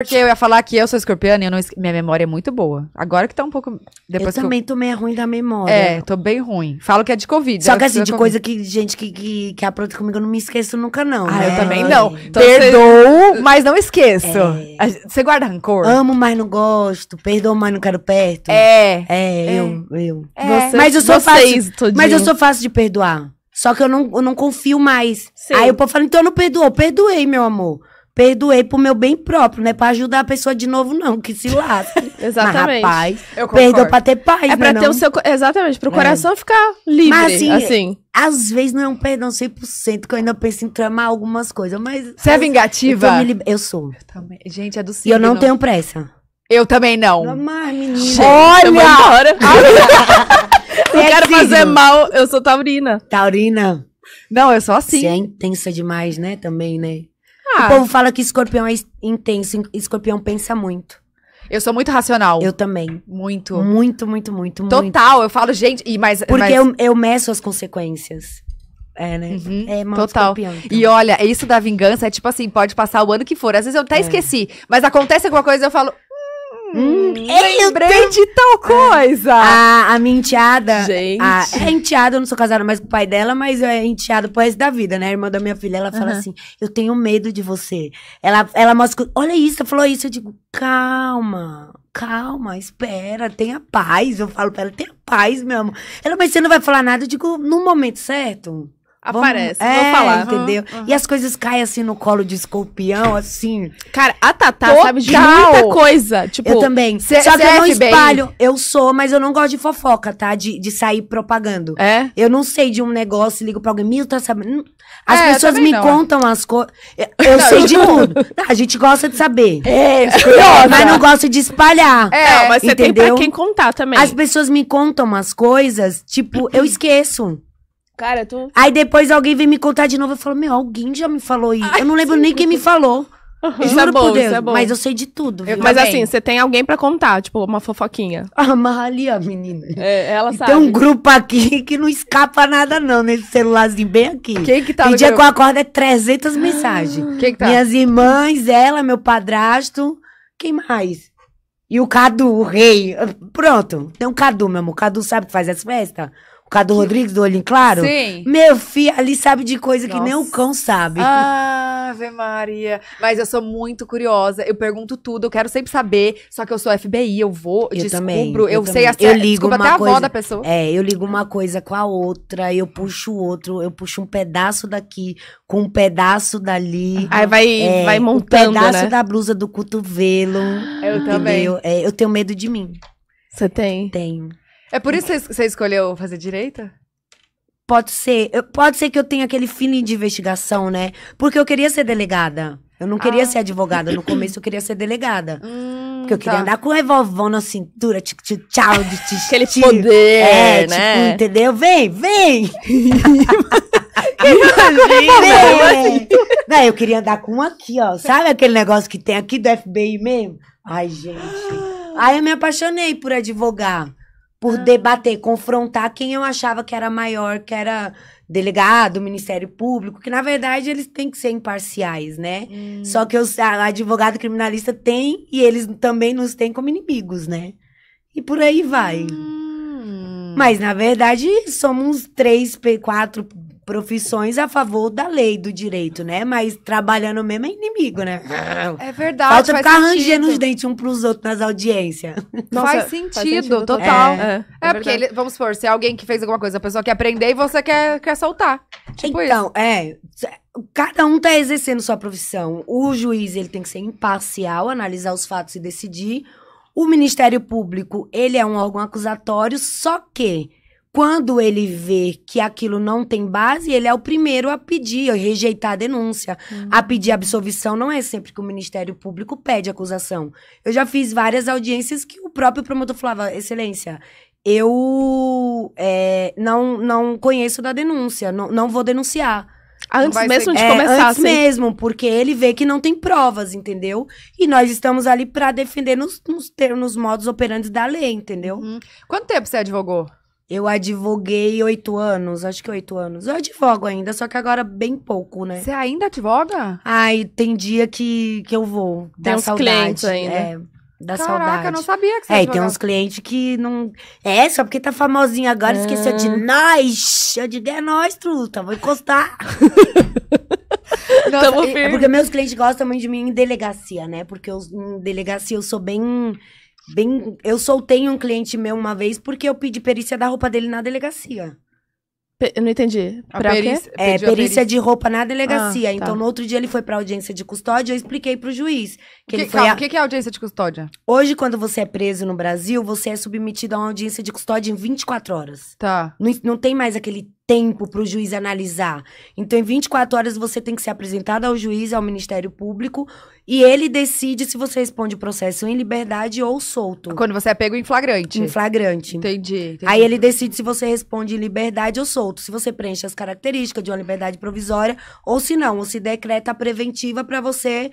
Porque eu ia falar que eu sou escorpiana e não... minha memória é muito boa. Agora que tá um pouco. Depois eu também eu... tô meio ruim da memória. É, tô bem ruim. Falo que é de Covid. Só é que assim, de coisa que gente que, que, que apronta comigo, eu não me esqueço nunca, não. Ah, né? eu também não. É. Então, Perdoo, você... mas não esqueço. É. Você guarda rancor? Amo, mas não gosto. Perdoo, mas não quero perto. É. É, é. eu. eu. É. Você, mas eu sou fácil. Todinho. Mas eu sou fácil de perdoar. Só que eu não, eu não confio mais. Sim. Aí o povo fala, então eu não perdoou. Perdoei, meu amor perdoei pro meu bem próprio, não é pra ajudar a pessoa de novo, não, que se lasque. Exatamente. Mas, rapaz, eu perdoa pra ter paz, É né, pra ter não? o seu. Exatamente, pro é. coração ficar livre. Mas assim, assim. Às vezes não é um perdão 100%, que eu ainda penso em tramar algumas coisas, mas. Você é vingativa? Eu, eu sou. Eu também. Gente, é do signo. E eu não tenho pressa. Eu também não. não menina. Olha! Eu, é quero signo. fazer mal, eu sou taurina. Taurina. Não, eu sou assim. Você é intensa demais, né? Também, né? O ah. povo fala que escorpião é intenso, escorpião pensa muito. Eu sou muito racional. Eu também. Muito. Muito, muito, muito. Total, muito. eu falo, gente. E, mas, Porque mas... Eu, eu meço as consequências. É, né? Uhum, é mal total. Campeão, então. E olha, isso da vingança é tipo assim, pode passar o ano que for. Às vezes eu até é. esqueci, mas acontece alguma coisa e eu falo, Hum, hum, eu lembrei de tal ah, coisa. A, a minha enteada. Gente. A, é enteada, eu não sou casada mais com o pai dela, mas é enteada pro resto da vida, né? A irmã da minha filha, ela fala assim: Eu tenho medo de você. Ela, ela mostra. Olha isso, ela falou isso. Eu digo: Calma, calma, espera, tenha paz. Eu falo pra ela: Tenha paz, meu amor. Ela, mas você não vai falar nada? Eu digo: No momento certo. Aparece, Vamos, é, vou falar. Entendeu? Uhum. E as coisas caem assim no colo de escorpião, assim. Cara, a Tatá Total. sabe de muita coisa. Tipo, eu também. Cê, Só que eu não é espalho. Eu sou, mas eu não gosto de fofoca, tá? De, de sair propagando. É? Eu não sei de um negócio, ligo pra alguém, Mil, tá sabendo? Hum, as é, pessoas me não, contam as coisas. Eu, sei de tudo. Tá, a gente gosta de saber. É, é mas não gosto de espalhar. É, mas você entendeu? tem pra quem contar também. As pessoas me contam as coisas, tipo, eu esqueço. Cara, tu. Aí depois alguém vem me contar de novo. Eu falo, meu, alguém já me falou isso. Ai, eu não lembro sim. nem quem me falou. Uhum. Juro isso é bom, por Deus, é mas eu sei de tudo. mas tá assim, você tem alguém para contar, tipo, uma fofoquinha. Amarra ali a menina. É, ela sabe. Tem um grupo aqui que não escapa nada não, nesse celularzinho bem aqui. Quem que tá Tem no dia grupo? que eu acordo é 300 mensagens. Quem que tá? Minhas irmãs, ela, meu padrasto, quem mais? E o Cadu, o rei. Pronto, tem um Cadu, meu amor. Cadu sabe que faz as festas. Por causa do que... Rodrigues, do Olhinho Claro? Sim. Meu filho ali sabe de coisa Nossa. que nem o cão sabe. Ave Maria. Mas eu sou muito curiosa. Eu pergunto tudo, eu quero sempre saber. Só que eu sou FBI, eu vou, eu descubro. Também, eu, eu também. sei até, eu ligo desculpa, até coisa, a avó da pessoa. É, eu ligo uma coisa com a outra, eu puxo outro, eu puxo um pedaço daqui com um pedaço dali. Aí vai, é, vai montando, um pedaço né? da blusa do cotovelo. Eu entendeu? também. É, eu tenho medo de mim. Você tem? Tenho. É por isso que você escolheu fazer direita? Pode ser. Pode ser que eu tenha aquele feeling de investigação, né? Porque eu queria ser delegada. Eu não queria ah. ser advogada. No começo eu queria ser delegada. Hum, porque eu queria tá. andar com o revolvão na cintura, tch, tch, tchau, tch, tch, Aquele poder, é, né? Tipo, entendeu? Vem, vem! Imagina! Vem. Né? Não, eu queria andar com um aqui, ó. Sabe aquele negócio que tem aqui do FBI mesmo? Ai, gente. Aí eu me apaixonei por advogar por ah. debater, confrontar quem eu achava que era maior, que era delegado, Ministério Público, que na verdade eles têm que ser imparciais, né? Hum. Só que o advogado criminalista tem e eles também nos têm como inimigos, né? E por aí vai. Hum. Mas na verdade somos três, quatro profissões a favor da lei, do direito, né? Mas trabalhando mesmo é inimigo, né? É verdade. Falta ficar rangendo arranjando os dentes um pros outros nas audiências. Nossa, faz, sentido, faz, sentido, total. É, é, é porque, ele, vamos supor, se é alguém que fez alguma coisa, a pessoa quer aprender e você quer, quer soltar. Tipo então, isso. é. Cada um tá exercendo sua profissão. O juiz, ele tem que ser imparcial, analisar os fatos e decidir. O Ministério Público, ele é um órgão acusatório, só que quando ele vê que aquilo não tem base, ele é o primeiro a pedir, a rejeitar a denúncia, uhum. a pedir absolvição. Não é sempre que o Ministério Público pede acusação. Eu já fiz várias audiências que o próprio promotor falava, Excelência, eu é, não, não conheço da denúncia, não, não vou denunciar. Ah, antes mesmo ser... de é, começar. antes assim. mesmo, porque ele vê que não tem provas, entendeu? E nós estamos ali para defender nos, nos, nos modos operantes da lei, entendeu? Uhum. Quanto tempo você advogou? Eu advoguei oito anos, acho que oito anos. Eu advogo ainda, só que agora bem pouco, né? Você ainda advoga? Ai, tem dia que, que eu vou. Tem saudade, clientes é, ainda. É, Caraca, saudade. eu não sabia que você É, tem uns clientes que não... É, só porque tá famosinho agora, ah. esqueceu de ah. nós. Eu digo, é nós, truta, vou encostar. Nossa, Tamo é, é porque meus clientes gostam muito de mim em delegacia, né? Porque eu, em delegacia eu sou bem Bem, eu soltei um cliente meu uma vez porque eu pedi perícia da roupa dele na delegacia. eu não entendi. pra perícia, quê? É, perícia, perícia, de roupa na delegacia. Ah, tá. então, no outro dia, ele foi pra audiência de custódia. Eu expliquei pro juiz. Que, que ele foi calma, a... que, que é audiência de custódia? Hoje, quando você é preso no Brasil, você é submetido a uma audiência de custódia em 24 horas. Tá. Não, não tem mais aquele tempo pro juiz analisar. Então, em 24 horas, você tem que ser apresentado ao juiz, ao Ministério Público e ele decide se você responde o processo em liberdade ou solto. Quando você é pego em flagrante. Em flagrante. Entendi, entendi, Aí ele decide se você responde em liberdade ou solto. Se você preenche as características de uma liberdade provisória ou se não. Ou se decreta a preventiva para você.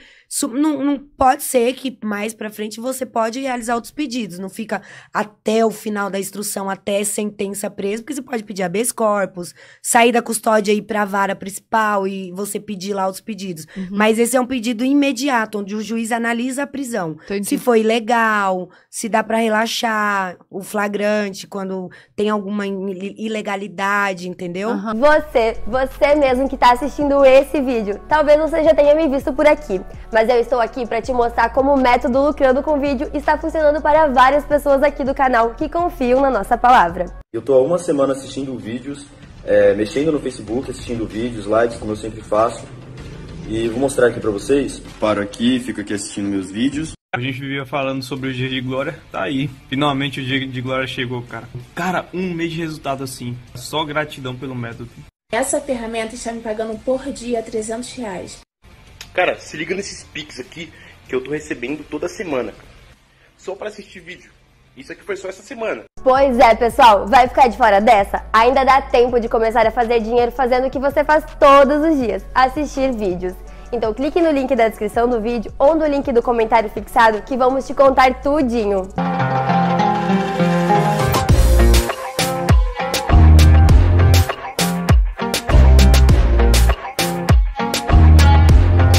Não, não pode ser que mais para frente você pode realizar outros pedidos. Não fica até o final da instrução, até sentença presa, porque você pode pedir habeas corpus, sair da custódia e ir pra vara principal e você pedir lá outros pedidos. Uhum. Mas esse é um pedido imediato exato, onde o juiz analisa a prisão. Entendi. Se foi legal, se dá para relaxar, o flagrante, quando tem alguma ilegalidade, entendeu? Uhum. Você, você mesmo que está assistindo esse vídeo, talvez você já tenha me visto por aqui, mas eu estou aqui para te mostrar como o método lucrando com vídeo está funcionando para várias pessoas aqui do canal que confiam na nossa palavra. Eu estou há uma semana assistindo vídeos, é, mexendo no Facebook, assistindo vídeos, lives, como eu sempre faço e vou mostrar aqui para vocês. Paro aqui, fico aqui assistindo meus vídeos. A gente vivia falando sobre o dia de glória, tá aí. Finalmente o dia de glória chegou, cara. Cara, um mês de resultado assim. Só gratidão pelo método. Essa ferramenta está me pagando por dia 300 reais. Cara, se liga nesses pics aqui que eu tô recebendo toda semana. Só para assistir vídeo. Isso aqui foi só essa semana. Pois é, pessoal, vai ficar de fora dessa? Ainda dá tempo de começar a fazer dinheiro fazendo o que você faz todos os dias: assistir vídeos. Então clique no link da descrição do vídeo ou no link do comentário fixado que vamos te contar tudinho. Música